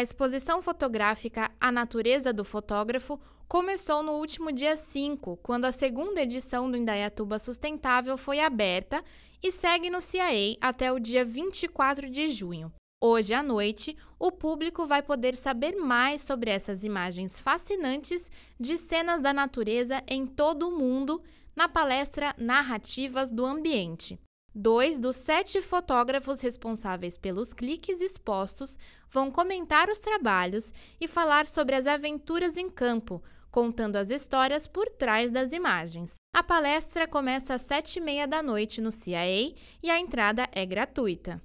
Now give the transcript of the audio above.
A exposição fotográfica A Natureza do Fotógrafo começou no último dia 5, quando a segunda edição do Indaiatuba Sustentável foi aberta e segue no CIA até o dia 24 de junho. Hoje à noite, o público vai poder saber mais sobre essas imagens fascinantes de cenas da natureza em todo o mundo na palestra Narrativas do Ambiente. Dois dos sete fotógrafos responsáveis pelos cliques expostos vão comentar os trabalhos e falar sobre as aventuras em campo, contando as histórias por trás das imagens. A palestra começa às sete e meia da noite no CIA e a entrada é gratuita.